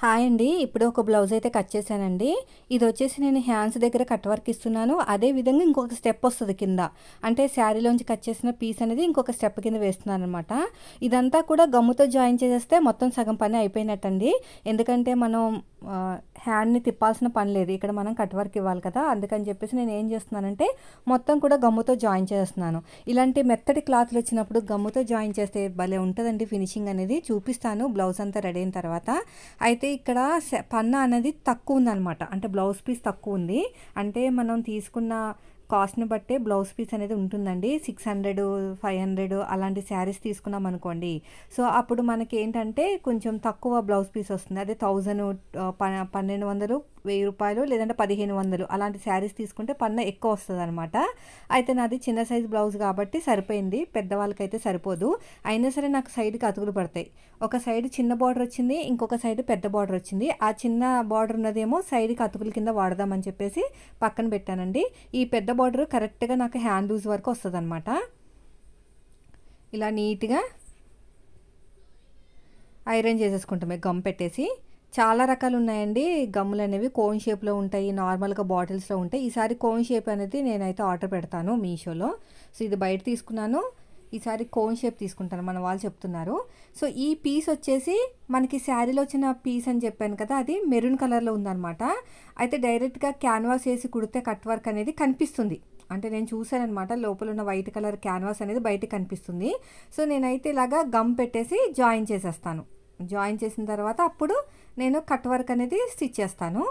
hi అండి ఇప్పుడు ఒక బ్లౌజ్ అయితే కట్ చేశానండి ఇది వచ్చేసి నేను హ్యాండ్స్ దగ్గర కట్ వర్క్ ఇస్తున్నాను అదే విధంగా ఇంకొక స్టెప్ వస్తుంది కింద అంటే శారీలోంచి కట్ చేసిన పీస్ అనేది ఇంకొక స్టెప్ కింద వేస్తున్నాను అనమాట ఇదంతా కూడా గమ్ముతో జాయిన్ చేసేస్తే మొత్తం సగం పని అయిపోయినట్టండి ఎందుకంటే మనం హ్యాండ్ని తిప్పాల్సిన పని లేదు ఇక్కడ మనం కట్ వర్క్ ఇవ్వాలి కదా అందుకని చెప్పేసి నేను ఏం చేస్తున్నానంటే మొత్తం కూడా గమ్ముతో జాయిన్ చేస్తున్నాను ఇలాంటి మెత్తటి క్లాత్లు వచ్చినప్పుడు గమ్ముతో జాయిన్ చేస్తే భలే ఉంటుందండి ఫినిషింగ్ అనేది చూపిస్తాను బ్లౌజ్ అంతా రెడీ అయిన తర్వాత అయితే అయితే ఇక్కడ పన్నా అనేది తక్కువ ఉందనమాట అంటే బ్లౌజ్ పీస్ తక్కువ ఉంది అంటే మనం తీసుకున్న కాస్ట్ని బట్టే బ్లౌజ్ పీస్ అనేది ఉంటుందండి సిక్స్ హండ్రెడ్ ఫైవ్ హండ్రెడ్ అలాంటి శారీస్ తీసుకున్నాం అనుకోండి సో అప్పుడు మనకి ఏంటంటే కొంచెం తక్కువ బ్లౌజ్ పీస్ వస్తుంది అదే థౌజండ్ పన్నెండు వందలు వెయ్యి రూపాయలు లేదంటే పదిహేను వందలు అలాంటి శారీస్ తీసుకుంటే పన్న ఎక్కువ వస్తుంది అనమాట అయితే నాది చిన్న సైజ్ బ్లౌజ్ కాబట్టి సరిపోయింది పెద్దవాళ్ళకైతే సరిపోదు అయినా సరే నాకు సైడ్కి అతుకులు పడతాయి ఒక సైడ్ చిన్న బార్డర్ వచ్చింది ఇంకొక సైడ్ పెద్ద బార్డర్ వచ్చింది ఆ చిన్న బార్డర్ ఉన్నదేమో సైడ్కి అతుకుల కింద వాడదామని చెప్పేసి పక్కన పెట్టానండి ఈ పెద్ద బార్డర్ కరెక్ట్గా నాకు హ్యాండ్ లూజ్ వరకు వస్తుంది అనమాట ఇలా నీట్గా ఐరన్ చేసేసుకుంటాం గమ్ పెట్టేసి చాలా రకాలు ఉన్నాయండి గమ్ములు అనేవి కోన్ షేప్లో ఉంటాయి నార్మల్గా బాటిల్స్లో ఉంటాయి ఈసారి కోన్ షేప్ అనేది నేనైతే ఆర్డర్ పెడతాను మీషోలో సో ఇది బయట తీసుకున్నాను ఈసారి కోన్ షేప్ తీసుకుంటాను మన వాళ్ళు చెప్తున్నారు సో ఈ పీస్ వచ్చేసి మనకి శారీలో వచ్చిన పీస్ అని చెప్పాను కదా అది మెరూన్ కలర్లో ఉందనమాట అయితే డైరెక్ట్గా క్యాన్వాస్ వేసి కుడితే కట్ వర్క్ అనేది కనిపిస్తుంది అంటే నేను చూశానమాట లోపల ఉన్న వైట్ కలర్ క్యాన్వాస్ అనేది బయట కనిపిస్తుంది సో నేనైతే ఇలాగా గమ్ పెట్టేసి జాయిన్ చేసేస్తాను జాయిన్ చేసిన తర్వాత అప్పుడు నేను కట్ వర్క్ అనేది స్టిచ్ చేస్తాను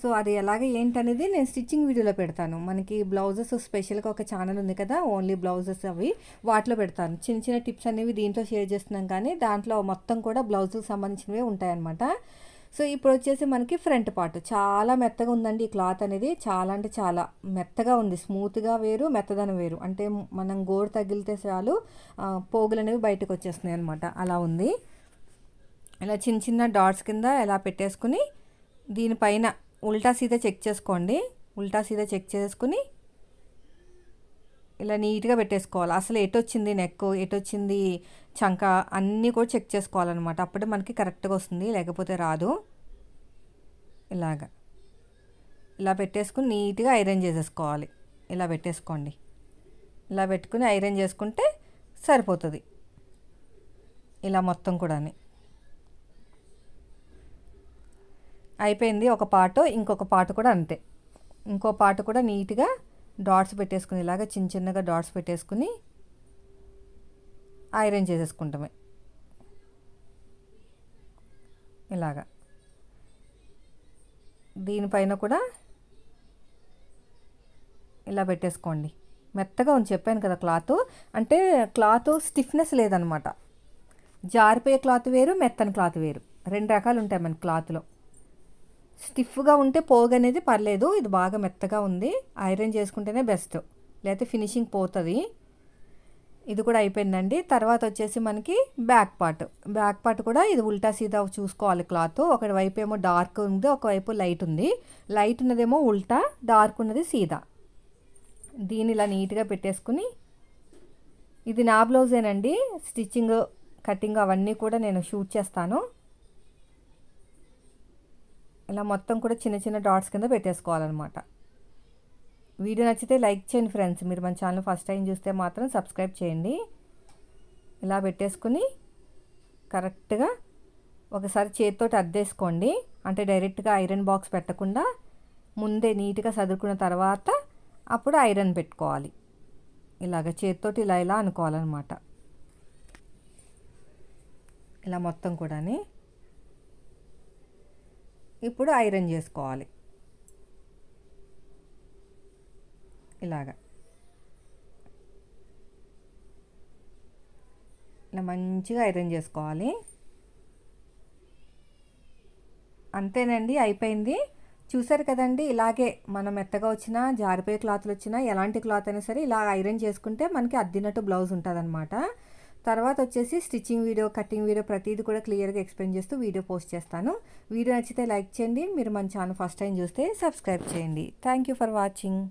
సో అది ఎలాగే ఏంటనేది నేను స్టిచ్చింగ్ వీడియోలో పెడతాను మనకి బ్లౌజెస్ స్పెషల్గా ఒక ఛానల్ ఉంది కదా ఓన్లీ బ్లౌజెస్ అవి వాటిలో పెడతాను చిన్న చిన్న టిప్స్ అనేవి దీంట్లో షేర్ చేస్తున్నాం కానీ దాంట్లో మొత్తం కూడా బ్లౌజులకు సంబంధించినవే ఉంటాయన్నమాట సో ఇప్పుడు వచ్చేసి మనకి ఫ్రంట్ పార్ట్ చాలా మెత్తగా ఉందండి ఈ క్లాత్ అనేది చాలా అంటే చాలా మెత్తగా ఉంది స్మూత్గా వేరు మెత్తదనం వేరు అంటే మనం గోడ తగిలితే చాలు పోగులు అనేవి బయటకు వచ్చేస్తున్నాయి అనమాట అలా ఉంది ఇలా చిన్న చిన్న డాట్స్ కింద ఇలా పెట్టేసుకుని దీనిపైన ఉల్టా సీదా చెక్ చేసుకోండి ఉల్టా సీదా చెక్ చేసుకుని ఇలా నీట్గా పెట్టేసుకోవాలి అసలు ఎటు వచ్చింది నెక్ ఎటు వచ్చింది చంక అన్నీ కూడా చెక్ చేసుకోవాలన్నమాట అప్పుడే మనకి కరెక్ట్గా వస్తుంది లేకపోతే రాదు ఇలాగ ఇలా పెట్టేసుకుని నీట్గా ఐరన్ చేసేసుకోవాలి ఇలా పెట్టేసుకోండి ఇలా పెట్టుకుని ఐరన్ చేసుకుంటే సరిపోతుంది ఇలా మొత్తం కూడా అయిపోయింది ఒక పాటు ఇంకొక పాటు కూడా అంతే ఇంకో పాటు కూడా నీట్గా డాట్స్ పెట్టేసుకుని ఇలాగా చిన్న చిన్నగా డాట్స్ పెట్టేసుకుని ఐరన్ చేసేసుకుంటామే ఇలాగా దీనిపైన కూడా ఇలా పెట్టేసుకోండి మెత్తగా ఉంది చెప్పాను కదా క్లాత్ అంటే క్లాత్ స్టిఫ్నెస్ లేదనమాట జారిపోయే క్లాత్ వేరు మెత్తని క్లాత్ వేరు రెండు రకాలు ఉంటాయి మన క్లాత్లో స్టిఫ్గా ఉంటే పోగు అనేది పర్లేదు ఇది బాగా మెత్తగా ఉంది ఐరన్ చేసుకుంటేనే బెస్ట్ లేకపోతే ఫినిషింగ్ పోతుంది ఇది కూడా అయిపోయిందండి తర్వాత వచ్చేసి మనకి బ్యాక్ పార్ట్ బ్యాక్ పార్ట్ కూడా ఇది ఉల్టా సీదా చూసుకోవాలి క్లాత్ ఒకటి వైపు ఏమో డార్క్ ఉంది ఒకవైపు లైట్ ఉంది లైట్ ఉన్నదేమో ఉల్టా డార్క్ ఉన్నది సీదా దీన్ని ఇలా నీట్గా పెట్టేసుకుని ఇది నా బ్లౌజేనండి స్టిచ్చింగ్ కటింగ్ అవన్నీ కూడా నేను షూట్ చేస్తాను ఇలా మొత్తం కూడా చిన్న చిన్న డాట్స్ కింద పెట్టేసుకోవాలన్నమాట వీడియో నచ్చితే లైక్ చేయండి ఫ్రెండ్స్ మీరు మన ఛానల్ ఫస్ట్ టైం చూస్తే మాత్రం సబ్స్క్రైబ్ చేయండి ఇలా పెట్టేసుకుని కరెక్ట్గా ఒకసారి చేతితో అద్దేసుకోండి అంటే డైరెక్ట్గా ఐరన్ బాక్స్ పెట్టకుండా ముందే నీట్గా చదువుకున్న తర్వాత అప్పుడు ఐరన్ పెట్టుకోవాలి ఇలాగ చేతితో ఇలా ఇలా అనుకోవాలన్నమాట ఇలా మొత్తం కూడా ఇప్పుడు ఐరన్ చేసుకోవాలి ఇలాగా ఇలా మంచిగా ఐరన్ చేసుకోవాలి అంతేనండి అయిపోయింది చూసారు కదండి ఇలాగే మనం మెత్తగా వచ్చినా జారిపోయే క్లాత్లు వచ్చినా ఎలాంటి క్లాత్ అయినా సరే ఇలా ఐరన్ చేసుకుంటే మనకి అద్దినట్టు బ్లౌజ్ అనమాట తర్వాత వచ్చేసి స్టిచ్చింగ్ వీడియో కటింగ్ వీడియో ప్రతిదీ కూడా క్లియర్గా ఎక్స్ప్లెయిన్ చేస్తూ వీడియో పోస్ట్ చేస్తాను వీడియో నచ్చితే లైక్ చేయండి మీరు మన ఛానల్ ఫస్ట్ టైం చూస్తే సబ్స్క్రైబ్ చేయండి థ్యాంక్ ఫర్ వాచింగ్